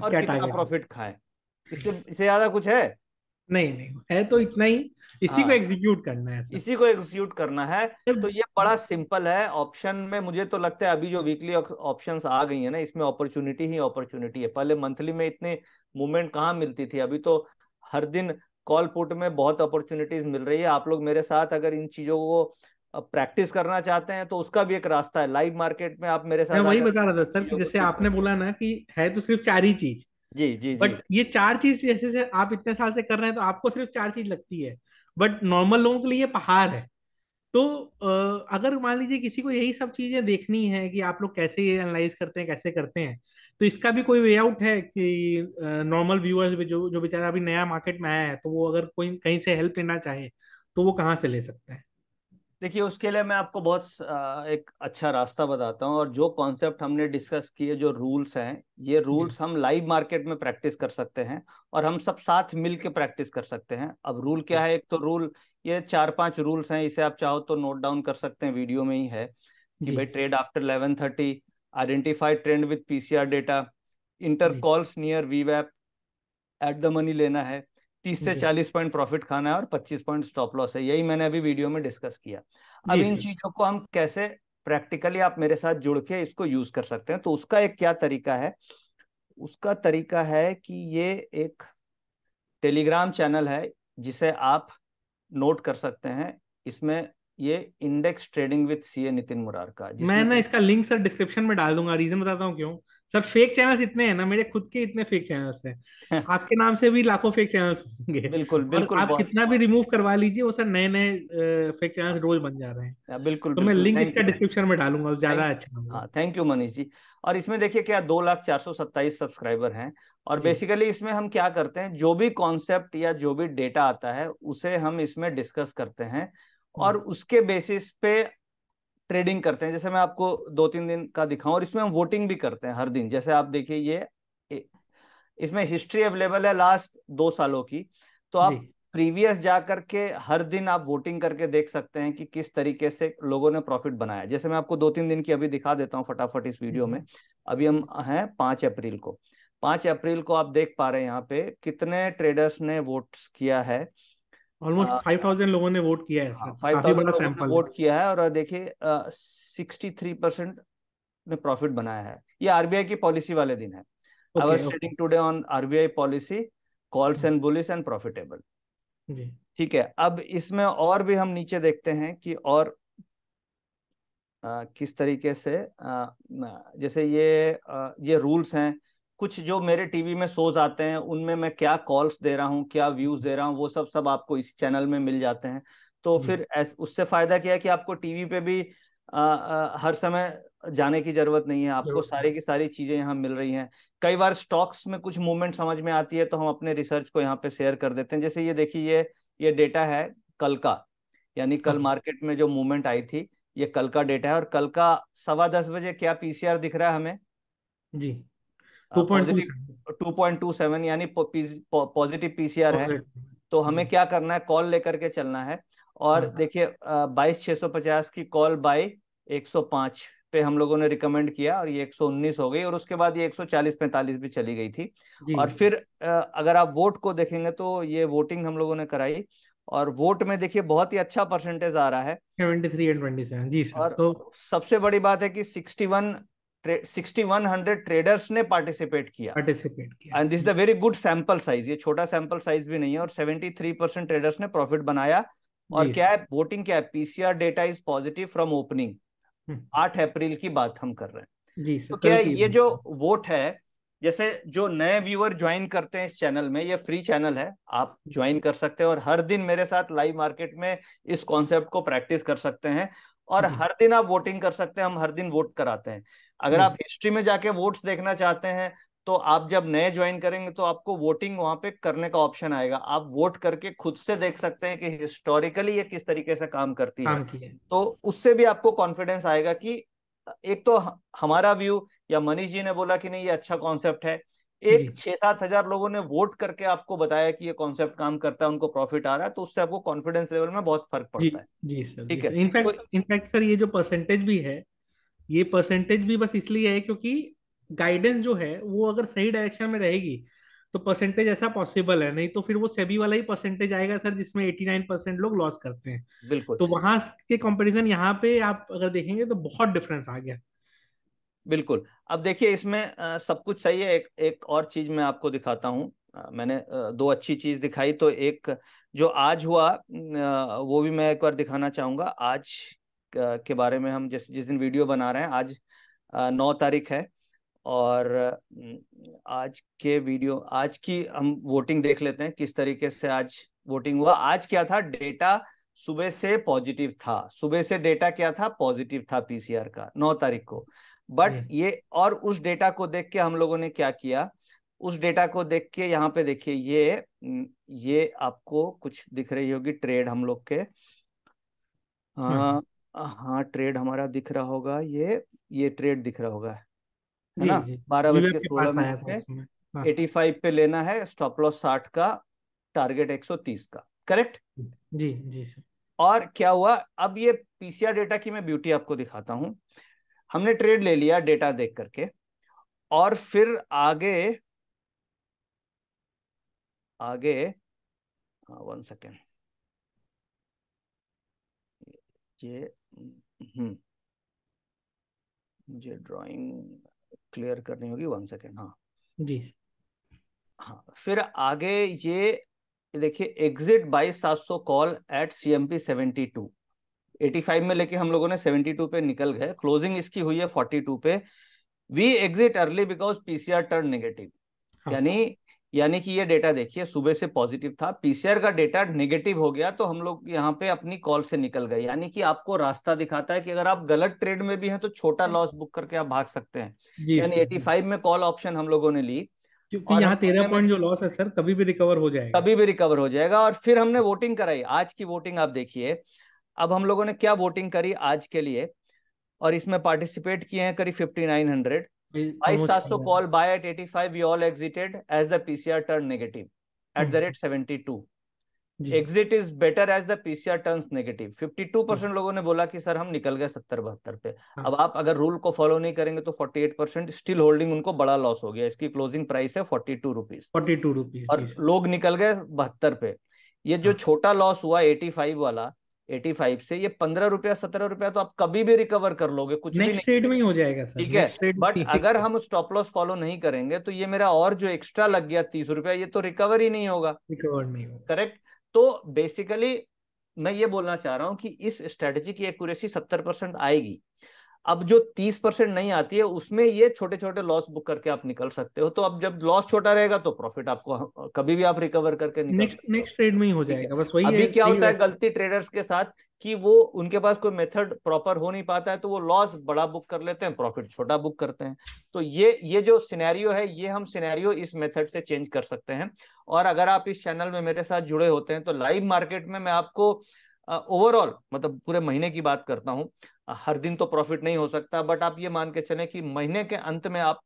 और कितना प्रॉफिट खाएं इससे इससे ज्यादा कुछ है नहीं नहीं है तो इतना ही इसी हाँ, को एग्जीक्यूट करना है इसी को एग्जीक्यूट करना है तो ये बड़ा सिंपल है ऑप्शन में मुझे तो लगता है अभी जो वीकली ऑप्शन आ गई है ना इसमें अपॉर्चुनिटी ही अपॉर्चुनिटी है पहले मंथली में इतने मूवमेंट कहाँ मिलती थी अभी तो हर दिन कॉल पुट में बहुत अपॉर्चुनिटीज मिल रही है आप लोग मेरे साथ अगर इन चीजों को प्रैक्टिस करना चाहते हैं तो उसका भी एक रास्ता है लाइव मार्केट में आप मेरे साथ मैं वही बता रहा था सर कि जैसे आपने बोला ना कि है तो सिर्फ चार ही चीज जी जी बट ये चार चीज जैसे से आप इतने साल से कर रहे हैं तो आपको सिर्फ चार चीज लगती है बट नॉर्मल लोगों के लिए ये पहाड़ है तो अगर मान लीजिए किसी को यही सब चीजें देखनी है कि आप लोग कैसे ये एनालाइज करते हैं कैसे करते हैं तो इसका भी कोई वे आउट है कि नॉर्मल व्यूअर्स जो जो बेचारा अभी नया मार्केट में आया है तो वो अगर कोई कहीं से हेल्प लेना चाहे तो वो कहाँ से ले सकता है देखिए उसके लिए मैं आपको बहुत एक अच्छा रास्ता बताता हूँ और जो कॉन्सेप्ट हमने डिस्कस किए जो रूल्स हैं ये रूल्स हम लाइव मार्केट में प्रैक्टिस कर सकते हैं और हम सब साथ मिल के प्रैक्टिस कर सकते हैं अब रूल क्या है एक तो रूल ये चार पांच रूल्स हैं इसे आप चाहो तो नोट डाउन कर सकते हैं वीडियो में ही है कि भाई trade after eleven thirty identify trend with PCR data enter calls near we at the money लेना है तीस से चालीस पॉइंट प्रॉफिट खाना है और पच्चीस पॉइंट स्टॉप लॉस है यही मैंने अभी वीडियो में डिस्कस किया अब इन चीजों को हम कैसे प्रैक्टिकली आप मेरे साथ जुड़ के इसको यूज कर सकते हैं तो उसका एक क्या तरीका है उसका तरीका है कि ये एक टेलीग्राम चैनल है जिसे आप नोट कर सकते हैं इसमें ये index trading with CA Nitin Murar का मैं ना इसका लिंक सर डिस्क्रिप्शन में डाल दूंगा रीजन बताता हूँ क्यों सर फेक चैनल्स इतने हैं ना मेरे खुद के इतने फेक चैनल्स हैं आपके नाम से भी लाखों फेक चैनल्स होंगे बिल्कुल बिल्कुल आप कितना भी रिमूव करवा लीजिए वो सर नए नए फेक चैनल्स रोज बन जा रहे हैं हाँ, बिल्कुल तो मैं लिंक इसका डिस्क्रिप्शन में डालूंगा ज्यादा अच्छा थैंक यू हाँ, मनीष जी और इसमें देखिए क्या दो लाख चार सौ सत्ताईस सब्सक्राइबर हैं और बेसिकली इसमें हम क्या करते हैं जो भी कॉन्सेप्ट या जो भी डेटा आता है उसे हम इसमें डिस्कस करते हैं और हम्म। उसके बेसिस पे ट्रेडिंग करते हैं जैसे मैं आपको दो तीन दिन का दिखाऊं और इसमें हम वोटिंग भी करते हैं हर दिन जैसे आप देखिए ये इसमें हिस्ट्री अवेलेबल है लास्ट दो सालों की तो आप प्रीवियस जा करके हर दिन आप वोटिंग करके देख सकते हैं कि किस तरीके से लोगों ने प्रॉफिट बनाया जैसे मैं आपको दो तीन दिन की अभी दिखा देता हूँ फटाफट इस वीडियो में हम्म। अभी हम हैं पांच अप्रैल को पांच अप्रैल को आप देख पा रहे हैं यहाँ पे कितने ट्रेडर्स ने वोट किया है ऑलमोस्ट फाइव थाउजेंड लोगों ने वोट किया है सर हाँ, काफी बड़ा सैंपल वोट किया है और देखिए सिक्सटी थ्री परसेंट ने प्रॉफिट बनाया है ये आरबीआई की पॉलिसी वाले दिन है I was today on RBI policy calls and bullish and profitable जी ठीक है अब इसमें और भी हम नीचे देखते हैं कि और आ, किस तरीके से आ, जैसे ये आ, ये रूल्स हैं कुछ जो मेरे टीवी में शोज आते हैं उनमें मैं क्या कॉल्स दे रहा हूँ क्या व्यूज दे रहा हूँ वो सब सब आपको इस चैनल में मिल जाते हैं तो फिर उससे फायदा क्या है कि आपको टीवी पे भी आ, आ, हर समय जाने की जरूरत नहीं है आपको सारी की सारी चीजें यहाँ मिल रही हैं कई बार स्टॉक्स में कुछ मूवमेंट समझ में आती है तो हम अपने रिसर्च को यहाँ पे शेयर कर देते हैं जैसे ये देखिए ये ये डेटा है कल का यानी कल मार्केट हाँ। में जो मूवमेंट आई थी ये कल का डेटा है और कल का सवा दस बजे क्या पीसीआर दिख रहा है हमें जी 2.27 uh, यानी पॉजिटिव पीसीआर है तो हमें क्या करना है कॉल लेकर के चलना है और हाँ। देखिए बाईस छह सौ पचास की कॉल बाई एक सौ पांच पे हम लोगों ने रिकमेंड किया और ये 119 हो गई और उसके बाद ये 140 45 भी चली गई थी और फिर अगर आप वोट को देखेंगे तो ये वोटिंग हम लोगों ने कराई और वोट में देखिए बहुत ही अच्छा परसेंटेज आ रहा है 73 and 27 जी सर तो सबसे बड़ी बात है कि 61 6100 ट्रेडर्स ने पार्टिसिपेट किया पार्टिसिपेट किया and this is a very good sample size ये छोटा सैंपल साइज भी नहीं है और 73 परसेंट ट्रेडर्स ने प्रॉफिट बनाया और क्या है वोटिंग क्या है PCR data is positive from opening आठ अप्रैल की बात हम कर रहे हैं जी तो सर, तो क्या ये जो वोट है जैसे जो नए व्यूअर ज्वाइन करते हैं इस चैनल में ये फ्री चैनल है आप ज्वाइन कर सकते हैं और हर दिन मेरे साथ लाइव मार्केट में इस कॉन्सेप्ट को प्रैक्टिस कर सकते हैं और हर दिन आप वोटिंग कर सकते हैं हम हर दिन वोट कराते हैं अगर आप हिस्ट्री में जाके वोट्स देखना चाहते हैं तो आप जब नए ज्वाइन करेंगे तो आपको वोटिंग वहां पे करने का ऑप्शन आएगा आप वोट करके खुद से देख सकते हैं कि हिस्टोरिकली ये किस तरीके से काम करती है तो उससे भी आपको कॉन्फिडेंस आएगा कि एक तो हमारा व्यू या मनीष जी ने बोला कि नहीं ये अच्छा कॉन्सेप्ट है एक छह सात हजार लोगों ने वोट करके आपको बताया कि ये कॉन्सेप्ट काम करता है उनको प्रॉफिट आ रहा है तो उससे आपको कॉन्फिडेंस लेवल में बहुत फर्क पड़ता है जी सर ठीक है इनफैक्ट इनफैक्ट तो सर ये जो परसेंटेज भी है ये परसेंटेज भी बस इसलिए है क्योंकि गाइडेंस जो है वो अगर सही डायरेक्शन में रहेगी तो परसेंटेज ऐसा पॉसिबल है नहीं तो फिर वो सेबी वाला ही परसेंटेज आएगा सर जिसमें एटी नाइन परसेंट लोग लॉस करते हैं बिल्कुल तो वहां के कंपैरिजन यहाँ पे आप अगर देखेंगे तो बहुत डिफरेंस आ गया बिल्कुल अब देखिए इसमें आ, सब कुछ सही है एक एक और चीज मैं आपको दिखाता हूँ मैंने आ, दो अच्छी चीज दिखाई तो एक जो आज हुआ आ, वो भी मैं एक बार दिखाना चाहूंगा आज के बारे में हम जैसे जिस दिन वीडियो बना रहे हैं आज नौ तारीख है और आज के वीडियो आज की हम वोटिंग देख लेते हैं किस तरीके से आज वोटिंग हुआ आज क्या था डेटा सुबह से पॉजिटिव था सुबह से डेटा क्या था पॉजिटिव था पीसीआर का नौ तारीख को बट हम्म। ये और उस डेटा को देख के हम लोगों ने क्या किया उस डेटा को देख के यहाँ पे देखिए ये ये आपको कुछ दिख रही होगी ट्रेड हम लोग के हाँ हाँ ट्रेड हाँ, हाँ, हमारा दिख रहा होगा ये ये ट्रेड दिख रहा होगा है ना बारह बज के सोलह मिनट एटी फाइव हाँ। पे लेना है स्टॉप लॉस साठ का टारगेट एक सौ तीस का करेक्ट जी जी सर और क्या हुआ अब ये पीसीआर डेटा की मैं ब्यूटी आपको दिखाता हूँ हमने ट्रेड ले लिया डेटा देख करके और फिर आगे आगे वन हाँ, सेकेंड ये हम्म, मुझे ड्राइंग क्लियर करनी होगी वन सेकेंड हाँ जी हाँ फिर आगे ये देखिए एग्जिट बाई सात सौ call at C M P seventy two 85 में लेके हम लोगों ने 72 पे निकल गए क्लोजिंग इसकी हुई है 42 पे we exit early because PCR turn negative यानी यानी कि ये डेटा देखिए सुबह से पॉजिटिव था पीसीआर का डेटा नेगेटिव हो गया तो हम लोग यहाँ पे अपनी कॉल से निकल गए यानी कि आपको रास्ता दिखाता है कि अगर आप गलत ट्रेड में भी हैं तो छोटा लॉस हाँ। बुक करके आप भाग सकते हैं यानी एटी फाइव में कॉल ऑप्शन हम लोगों ने ली क्योंकि यहाँ तेरह पॉइंट जो लॉस है सर कभी भी रिकवर हो जाएगा कभी भी रिकवर हो जाएगा और फिर हमने वोटिंग कराई आज की वोटिंग आप देखिए अब हम लोगों ने क्या वोटिंग करी आज के लिए और इसमें पार्टिसिपेट किए हैं करीब फिफ्टी नाइन हंड्रेड बाईस सात सौ call buy at eighty five we all exited as the PCR turn negative at the rate seventy two exit is better as the PCR turns negative fifty two percent लोगों ने बोला कि sir हम निकल गए सत्तर बहत्तर पे हाँ. अब आप अगर रूल को फॉलो नहीं करेंगे तो forty eight percent still holding उनको बड़ा लॉस हो गया इसकी क्लोजिंग प्राइस है forty two rupees forty two rupees और लोग निकल गए बहत्तर पे ये जो हाँ। छोटा लॉस हुआ एटी फाइव वाला एटी फाइव से ये पंद्रह रुपया सत्रह रुपया तो आप कभी भी रिकवर कर लोगे कुछ भी नहीं ट्रेड में हो जाएगा सर ठीक है बट अगर हम स्टॉप लॉस फॉलो नहीं करेंगे तो ये मेरा और जो एक्स्ट्रा लग गया तीस रुपया ये तो रिकवर ही नहीं होगा रिकवर नहीं होगा करेक्ट तो बेसिकली मैं ये बोलना चाह रहा हूँ कि इस स्ट्रेटेजी की एक्यूरेसी सत्तर परसेंट आएगी अब जो तीस परसेंट नहीं आती है उसमें ये छोटे छोटे लॉस बुक करके आप निकल सकते हो तो अब जब लॉस छोटा रहेगा तो प्रॉफिट आपको कभी भी आप रिकवर करके नेक्स्ट नेक्स्ट ट्रेड में ही हो जाएगा बस वही अभी क्या होता है गलती ट्रेडर्स के साथ कि वो उनके पास कोई मेथड प्रॉपर हो नहीं पाता है तो वो लॉस बड़ा बुक कर लेते हैं प्रॉफिट छोटा बुक करते हैं तो ये ये जो सिनेरियो है ये हम सिनेरियो इस मेथड से चेंज कर सकते हैं और अगर आप इस चैनल में मेरे साथ जुड़े होते हैं तो लाइव मार्केट में मैं आपको ओवरऑल uh, मतलब पूरे महीने की बात करता हूँ हर दिन तो प्रॉफिट नहीं हो सकता बट आप ये मान के चले कि महीने के अंत में आप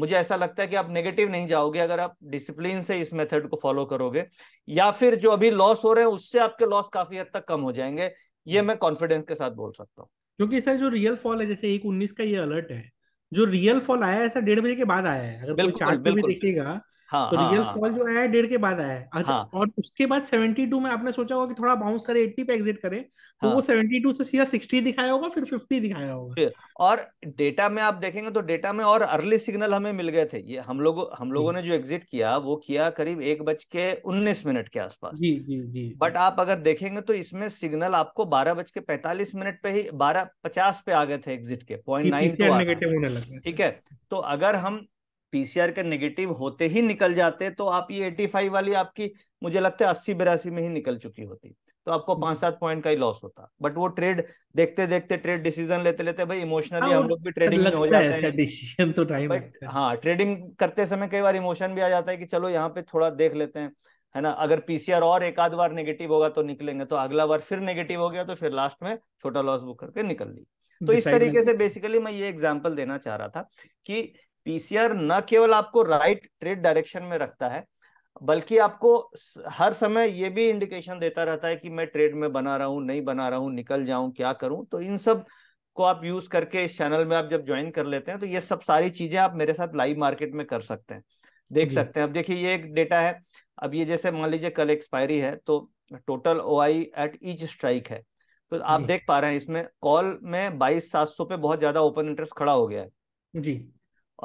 मुझे ऐसा लगता है कि आप नेगेटिव नहीं जाओगे अगर आप डिसिप्लिन से इस मेथड को फॉलो करोगे या फिर जो अभी लॉस हो रहे हैं उससे आपके लॉस काफी हद तक कम हो जाएंगे ये मैं कॉन्फिडेंस के साथ बोल सकता हूँ क्योंकि सर जो रियल फॉल है जैसे एक उन्नीस का ये अलर्ट है जो रियल फॉल आया है सर डेढ़ बजे के बाद आया है अगर बिल्कुल, कोई चार्ट बिल्कुल, में हाँ, तो हाँ, रियल फॉल हाँ, जो आया डेढ़ के बाद आया है अच्छा हाँ, और उसके बाद सेवेंटी टू में आपने सोचा होगा कि थोड़ा बाउंस करे एट्टी पे एग्जिट करे तो हाँ, वो सेवेंटी टू से सीधा सिक्सटी दिखाया होगा फिर फिफ्टी दिखाया होगा और डेटा में आप देखेंगे तो डेटा में और अर्ली सिग्नल हमें मिल गए थे ये हम लोग हम लोगों ने जो एग्जिट किया वो किया करीब एक बज के उन्नीस मिनट के आसपास जी जी जी बट आप अगर देखेंगे तो इसमें सिग्नल आपको बारह बज के पैंतालीस मिनट पे ही बारह पचास पे आ गए थे एग्जिट के पॉइंट तो नाइन ठीक है तो अगर हम पीसीआर के नेगेटिव होते ही निकल जाते तो आप ये 85 वाली आपकी मुझे लगता है अस्सी बिरासी में ही निकल चुकी होती तो आपको हम्म। पांच सात पॉइंट का ही लॉस होता बट वो ट्रेड देखते देखते ट्रेड डिसीजन लेते लेते भाई इमोशनली हाँ, हम लोग भी ट्रेडिंग में हो जाते हैं डिसीजन तो टाइम बट हाँ ट्रेडिंग करते समय कई बार इमोशन भी आ जाता है कि चलो यहाँ पे थोड़ा देख लेते हैं है ना अगर पीसीआर और एक आध बार नेगेटिव होगा तो निकलेंगे तो अगला बार फिर नेगेटिव हो गया तो फिर लास्ट में छोटा लॉस बुक करके निकल ली तो इस तरीके से बेसिकली मैं ये एग्जाम्पल देना चाह रहा था कि पीसीआर न केवल आपको राइट ट्रेड डायरेक्शन में रखता है बल्कि आपको हर समय ये भी इंडिकेशन देता रहता है कि मैं ट्रेड में बना रहा हूँ नहीं बना रहा हूँ निकल जाऊं क्या करूं तो इन सब को आप यूज करके इस चैनल में आप जब ज्वाइन कर लेते हैं तो ये सब सारी चीजें आप मेरे साथ लाइव मार्केट में कर सकते हैं देख सकते हैं अब देखिए ये एक डेटा है अब ये जैसे मान लीजिए कल एक्सपायरी है तो total O I at each strike है तो आप देख पा रहे हैं इसमें कॉल में बाईस सात सौ पे बहुत ज्यादा ओपन इंटरेस्ट खड़ा हो गया है जी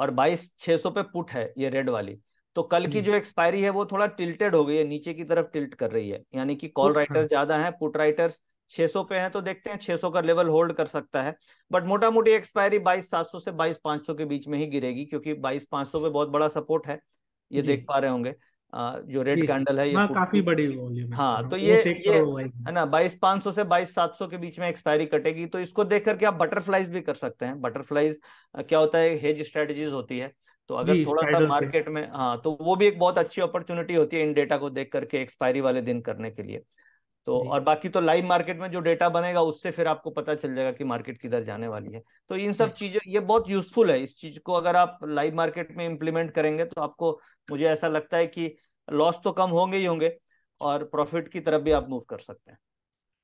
और बाईस छह सौ पे पुट है ये रेड वाली तो कल की हम्म। जो एक्सपायरी है वो थोड़ा टिल्टेड हो गई है नीचे की तरफ टिल्ट कर रही है यानी कि कॉल अच्छा। राइटर ज्यादा है पुट राइटर 600 पे है तो देखते हैं 600 का लेवल होल्ड कर सकता है बट मोटा मोटी एक्सपायरी 22700 से 22500 के बीच में ही गिरेगी क्योंकि 22500 पे बहुत बड़ा सपोर्ट है ये देख पा रहे होंगे जो रेड कैंडल है ये हाँ, काफी बड़ी वॉल्यूम हाँ तो ये ये है ना बाईस पांच सौ से बाईस सात सौ के बीच में एक्सपायरी कटेगी तो इसको देख करके आप बटरफ्लाइज भी कर सकते हैं बटरफ्लाइज क्या होता है हेज स्ट्रेटजीज होती है तो अगर थोड़ा सा मार्केट में हाँ तो वो भी एक बहुत अच्छी अपॉर्चुनिटी होती है इन डेटा को देख करके एक्सपायरी वाले दिन करने के लिए तो और बाकी तो लाइव मार्केट में जो डेटा बनेगा उससे फिर आपको पता चल जाएगा कि मार्केट किधर जाने वाली है तो इन सब अच्छा। चीजें ये बहुत यूजफुल है इस चीज को अगर आप लाइव मार्केट में इम्प्लीमेंट करेंगे तो आपको मुझे ऐसा लगता है कि लॉस तो कम होंगे ही होंगे और प्रॉफिट की तरफ भी आप मूव कर सकते हैं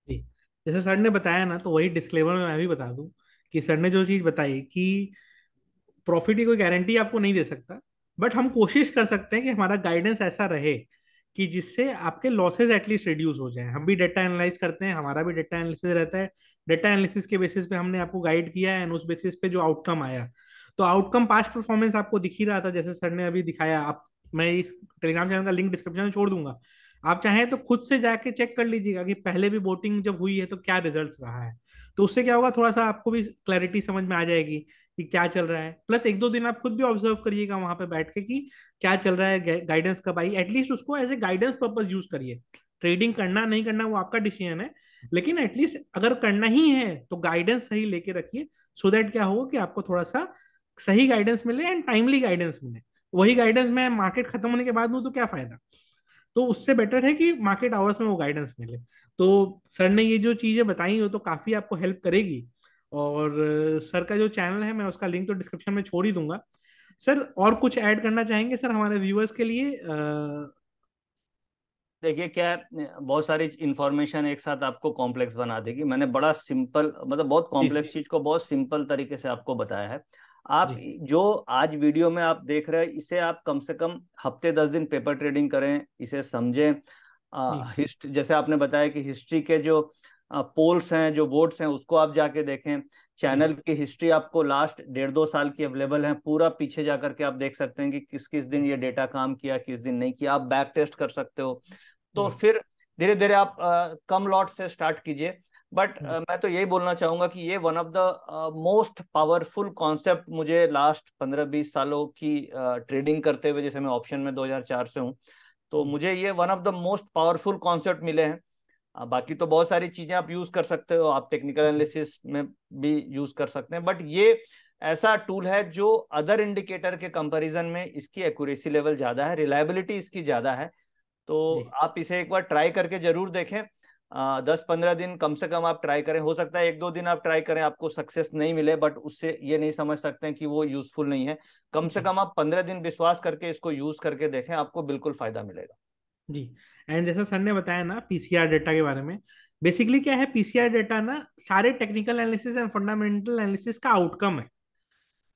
जी जैसे सर ने बताया ना तो वही डिस्क्लेमर में मैं भी बता दूं कि सर ने जो चीज़ बताई कि प्रॉफिट की कोई गारंटी आपको नहीं दे सकता बट हम कोशिश कर सकते हैं कि हमारा गाइडेंस ऐसा रहे कि जिससे आपके लॉसेज एटलीस्ट रिड्यूस हो जाए हम भी डेटा एनालाइज करते हैं हमारा भी डेटा एनालिसिस रहता है डेटा एनालिसिस के बेसिस पे हमने आपको गाइड किया है एंड उस बेसिस पे जो आउटकम आया तो आउटकम पास्ट परफॉर्मेंस आपको दिख ही रहा था जैसे सर ने अभी दिखाया आप मैं इस टेलीग्राम चैनल का लिंक डिस्क्रिप्शन में छोड़ दूंगा आप चाहें तो खुद से जाके चेक कर लीजिएगा कि पहले भी वोटिंग जब हुई है तो क्या रिजल्ट रहा है तो उससे क्या होगा थोड़ा सा आपको भी क्लैरिटी समझ में आ जाएगी कि क्या चल रहा है प्लस एक दो दिन आप खुद भी ऑब्जर्व करिएगा वहां पे बैठ के कि क्या चल रहा है गाइडेंस कब आई एटलीस्ट उसको as a guidance purpose use करिए ट्रेडिंग करना नहीं करना वो आपका डिसीजन है लेकिन एटलीस्ट अगर करना ही है तो गाइडेंस सही लेके रखिए सो so दैट क्या होगा कि आपको थोड़ा सा सही गाइडेंस मिले एंड टाइमली गाइडेंस मिले वही गाइडेंस मैं मार्केट खत्म होने के बाद दूँ तो क्या फायदा तो उससे बेटर है कि मार्केट आवर्स में वो गाइडेंस मिले तो सर ने ये जो चीज़ें बताई वो तो काफ़ी आपको हेल्प करेगी और सर का जो चैनल है मैं उसका लिंक तो डिस्क्रिप्शन में छोड़ ही दूंगा सर और कुछ ऐड करना चाहेंगे सर हमारे व्यूअर्स के लिए आ... देखिए क्या बहुत सारी इन्फॉर्मेशन एक साथ आपको कॉम्प्लेक्स बना देगी मैंने बड़ा सिंपल मतलब बहुत कॉम्प्लेक्स चीज को बहुत सिंपल तरीके से आपको बताया है आप जो आज वीडियो में आप देख रहे हैं इसे आप कम से कम हफ्ते दस दिन पेपर ट्रेडिंग करें इसे समझें हिस्ट जैसे आपने बताया कि हिस्ट्री के जो पोल्स हैं जो वोट्स हैं उसको आप जाके देखें चैनल की हिस्ट्री आपको लास्ट डेढ़ दो साल की अवेलेबल है पूरा पीछे जा करके आप देख सकते हैं कि किस किस दिन ये डेटा काम किया किस दिन नहीं किया आप बैक टेस्ट कर सकते हो तो फिर धीरे धीरे आप आ, कम लॉट से स्टार्ट कीजिए बट uh, मैं तो यही बोलना चाहूंगा कि ये one of the most powerful concept मुझे लास्ट पंद्रह बीस सालों की ट्रेडिंग uh, करते हुए जैसे मैं ऑप्शन में 2004 से हूँ तो मुझे ये one of the most powerful concept मिले हैं uh, बाकी तो बहुत सारी चीजें आप यूज कर सकते हो आप टेक्निकल एनालिसिस में भी यूज कर सकते हैं बट ये ऐसा टूल है जो अदर इंडिकेटर के कंपैरिजन में इसकी एक्यूरेसी लेवल ज्यादा है रिलायबिलिटी इसकी ज्यादा है तो आप इसे एक बार ट्राई करके जरूर देखें दस पंद्रह दिन कम से कम आप ट्राई करें हो सकता है एक दो दिन आप ट्राई करें आपको सक्सेस नहीं मिले बट उससे ये नहीं समझ सकते हैं कि वो यूजफुल नहीं है कम से कम आप पंद्रह दिन विश्वास करके इसको यूज करके देखें आपको बिल्कुल फायदा मिलेगा जी एंड जैसा सर ने बताया ना पीसीआर डेटा के बारे में बेसिकली क्या है पीसीआर डेटा ना सारे technical analysis and fundamental analysis का आउटकम है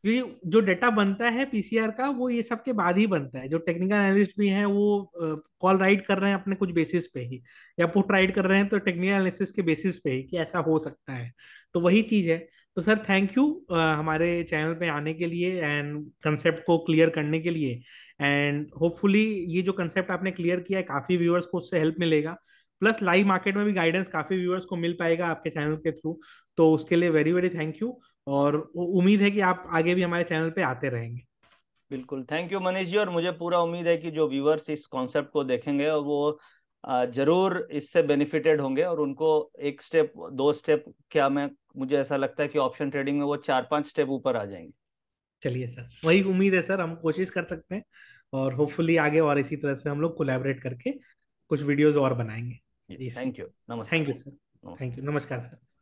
क्योंकि जो डेटा बनता है पीसीआर का वो ये सब के बाद ही बनता है जो टेक्निकल एनालिस्ट भी हैं वो कॉल राइट कर रहे हैं अपने कुछ बेसिस पे ही या पुट राइड कर रहे हैं तो टेक्निकल एनालिसिस के बेसिस पे ही कि ऐसा हो सकता है तो वही चीज़ है तो सर थैंक यू हमारे चैनल पे आने के लिए एंड कंसेप्ट को क्लियर करने के लिए एंड होपफुली ये जो कंसेप्ट आपने क्लियर किया है काफ़ी व्यूअर्स को उससे हेल्प मिलेगा प्लस लाइव मार्केट में भी गाइडेंस काफ़ी व्यूअर्स को मिल पाएगा आपके चैनल के थ्रू तो उसके लिए वेरी वेरी थैंक यू और उम्मीद है कि आप आगे भी हमारे चैनल पे आते रहेंगे बिल्कुल थैंक यू मनीष जी और मुझे पूरा उम्मीद है कि जो व्यूवर्स इस कॉन्सेप्ट को देखेंगे और वो जरूर इससे बेनिफिटेड होंगे और उनको एक स्टेप दो स्टेप क्या मैं मुझे ऐसा लगता है कि ऑप्शन ट्रेडिंग में वो चार पांच स्टेप ऊपर आ जाएंगे चलिए सर वही उम्मीद है सर हम कोशिश कर सकते हैं और होपफुली आगे और इसी तरह से हम लोग कोलेबरेट करके कुछ वीडियोज और बनाएंगे थैंक यू नमस्कार thank you sir thank you नमस्कार सर